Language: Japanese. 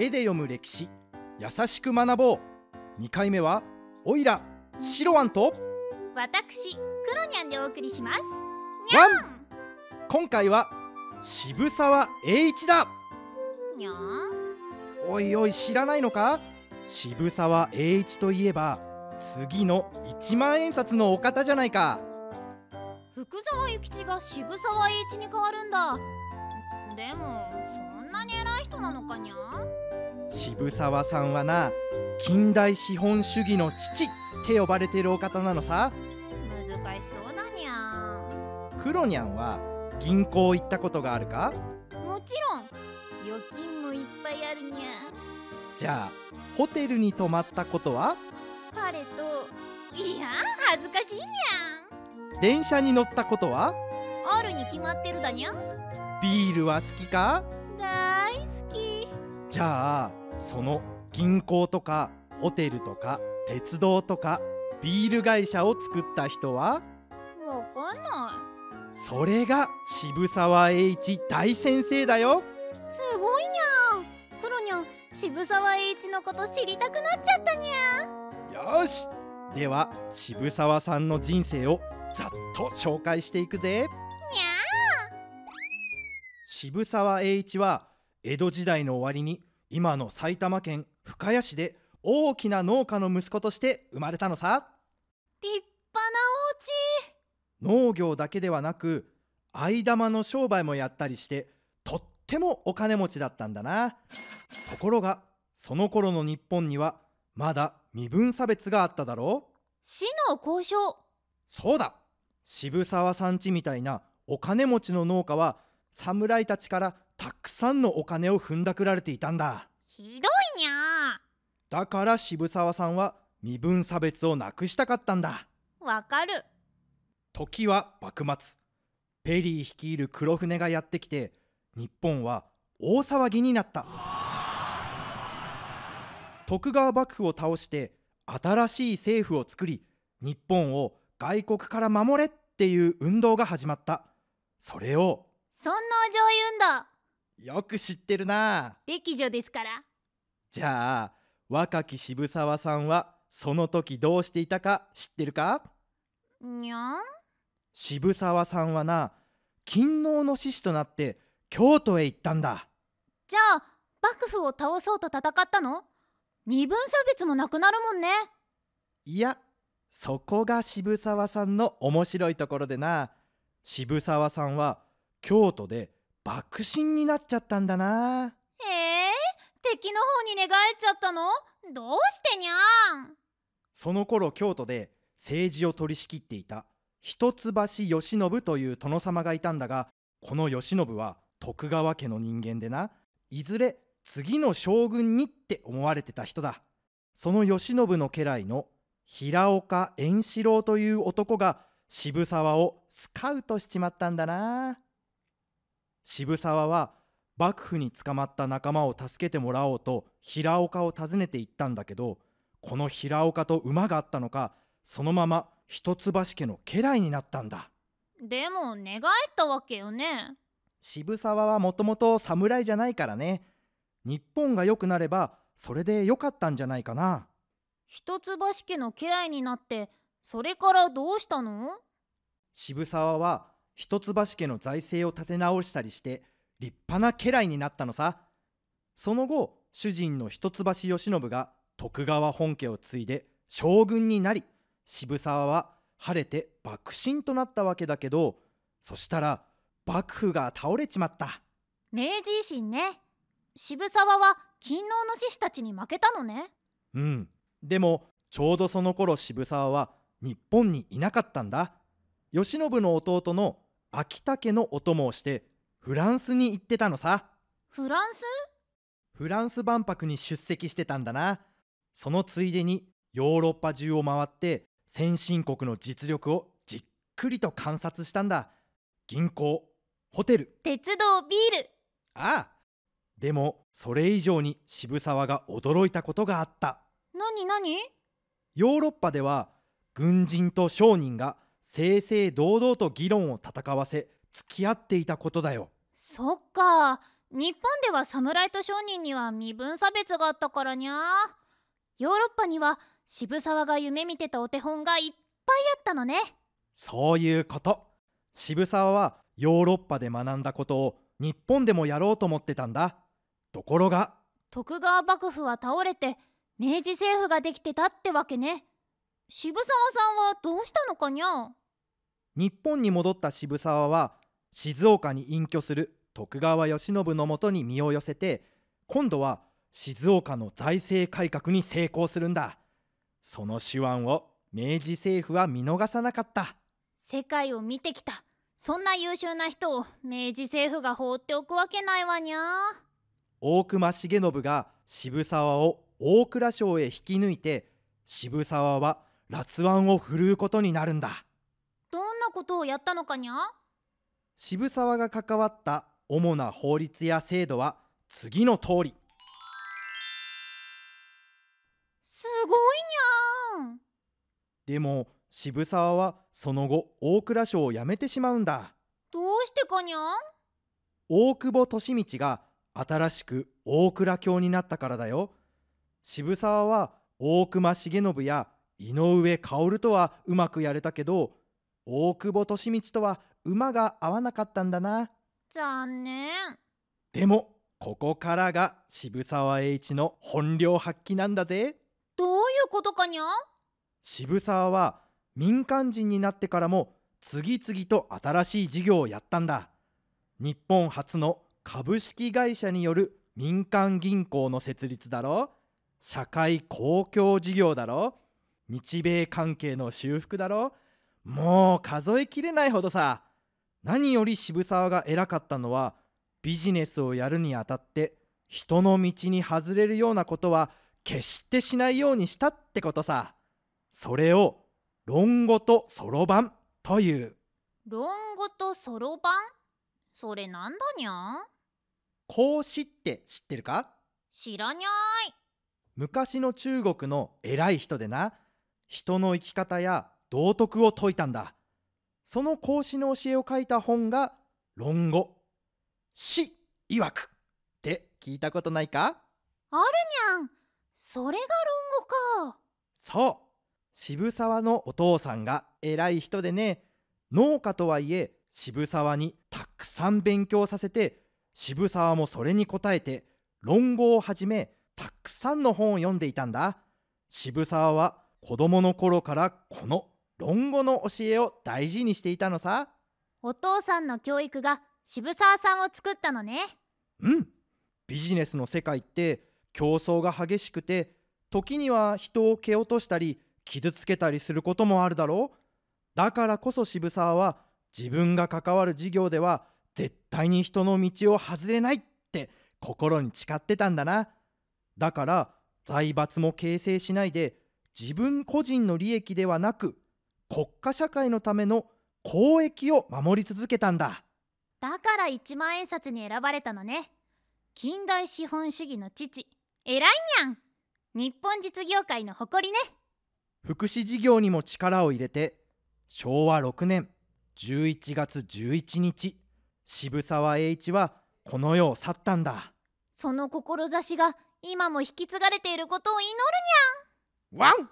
絵で読む歴史優しく学ぼう2回目はおいらシロワンと私クロニャンでお送りしますにゃん今回は渋沢栄一だにゃんおいおい知らないのか渋沢栄一といえば次の一万円札のお方じゃないか福沢諭吉が渋沢栄一に変わるんだでもそんなに偉い人なのかにゃ渋沢さんはな近代資本主義の父って呼ばれてるお方なのさ難しそうだにゃんクロニャンは銀行行ったことがあるかもちろん預金もいっぱいあるにゃじゃあホテルに泊まったことは彼といや恥ずかしいにゃ電車に乗ったことはあるに決まってるだにゃビールは好きかだじゃあその銀行とかホテルとか鉄道とかビール会社を作った人はわかんないそれが渋沢栄一大先生だよすごいにゃクロニャン渋沢栄一のこと知りたくなっちゃったにゃよしでは渋沢さんの人生をざっと紹介していくぜにゃ渋沢栄一は江戸時代の終わりに今の埼玉県深谷市で大きな農家の息子として生まれたのさ立派なお家農業だけではなく藍玉の商売もやったりしてとってもお金持ちだったんだなところがその頃の日本にはまだ身分差別があっただろう市の交渉そうだ渋沢さんちみたいなお金持ちの農家は侍たちからたくさんのお金を踏んだくられていたんだひどいにゃだから渋沢さんは身分差別をなくしたかったんだわかる時は幕末ペリー率いる黒船がやってきて日本は大騒ぎになった徳川幕府を倒して新しい政府を作り日本を外国から守れっていう運動が始まったそれを尊王攘夷運動よく知ってるな歴女ですからじゃあ若き渋沢さんはその時どうしていたか知ってるかにゃん渋沢さんはな勤王の志士となって京都へ行ったんだじゃあ幕府を倒そうと戦ったの身分差別もなくなるもんねいやそこが渋沢さんの面白いところでな渋沢さんは京都で爆心になっちゃったんだなええー、敵の方に寝返っちゃったのどうしてにゃんその頃京都で政治を取り仕切っていた一橋慶喜という殿様がいたんだがこの慶喜は徳川家の人間でないずれ次の将軍にって思われてた人だその慶喜の家来の平岡円四郎という男が渋沢をスカウトしちまったんだな。渋沢は幕府に捕まった仲間を助けてもらおうと平岡を訪ねて行ったんだけどこの平岡と馬があったのかそのまま一橋家の家来になったんだでも寝返ったわけよね渋沢はもともと侍じゃないからね日本が良くなればそれで良かったんじゃないかな一橋家の家来になってそれからどうしたの渋沢は一橋家の財政を立て直したりして立派な家来になったのさその後主人の一橋慶喜が徳川本家を継いで将軍になり渋沢は晴れて幕臣となったわけだけどそしたら幕府が倒れちまった明治維新ね渋沢は勤王の志士たちに負けたのねうんでもちょうどその頃渋沢は日本にいなかったんだ慶喜の弟の秋田家のお供をしてフランスに行ってたのさフランスフランス万博に出席してたんだなそのついでにヨーロッパ中を回って先進国の実力をじっくりと観察したんだ銀行ホテル鉄道ビールああでもそれ以上に渋沢が驚いたことがあった何何ヨーロッパでは軍人と商人が正々堂々と議論を戦わせ付き合っていたことだよそっか日本では侍と商人には身分差別があったからにゃヨーロッパには渋沢が夢見てたお手本がいっぱいあったのねそういうこと渋沢はヨーロッパで学んだことを日本でもやろうと思ってたんだところが徳川幕府は倒れて明治政府ができてたってわけね渋沢さんはどうしたのかにゃ日本に戻った渋沢は静岡に隠居する徳川慶喜のもとに身を寄せて今度は静岡の財政改革に成功するんだその手腕を明治政府は見逃さなかった世界を見てきたそんな優秀な人を明治政府が放っておくわけないわにゃ大隈重信が渋沢を大蔵省へ引き抜いて渋沢は辣腕を振るうことになるんだどんなことをやったのかにゃ渋沢が関わった主な法律や制度は次の通りすごいにゃでも渋沢はその後大蔵省を辞めてしまうんだどうしてかにゃ大久保利通が新しく大蔵卿になったからだよ渋沢は大隈重信や井上薫とはうまくやれたけど大久保利通とは馬が合わなかったんだな残念でもここからが渋沢栄一の本領発揮なんだぜどういうことかにゃ渋沢は民間人になってからも次々と新しい事業をやったんだ日本初の株式会社による民間銀行の設立だろ社会公共事業だろ日米関係の修復だろもう数えきれないほどさ何より渋沢が偉かったのはビジネスをやるにあたって人の道に外れるようなことは決してしないようにしたってことさそれを論語とそろばんという論語とそろばんそれなんだにゃ孔子って知ってるか知らにゃい昔の中国の偉い人でな人の生き方や道徳を説いたんだ。その孔子の教えを書いた本が論語。死曰くって聞いたことないかあるにゃん。それが論語か。そう。渋沢のお父さんが偉い人でね、農家とはいえ渋沢にたくさん勉強させて、渋沢もそれに応えて論語をはじめたくさんの本を読んでいたんだ。渋沢は子供の頃からこの論語の教えを大事にしていたのさお父さんの教育が渋沢さんを作ったのねうんビジネスの世界って競争が激しくて時には人を蹴落としたり傷つけたりすることもあるだろうだからこそ渋沢は自分が関わる事業では絶対に人の道を外れないって心に誓ってたんだなだから財閥も形成しないで自分個人の利益ではなく国家社会のための公益を守り続けたんだだから1万円札に選ばれたのね近代資本主義の父偉いにゃん日本実業界の誇りね福祉事業にも力を入れて昭和6年11月11日渋沢栄一はこの世を去ったんだその志が今も引き継がれていることを祈るにゃん Wow.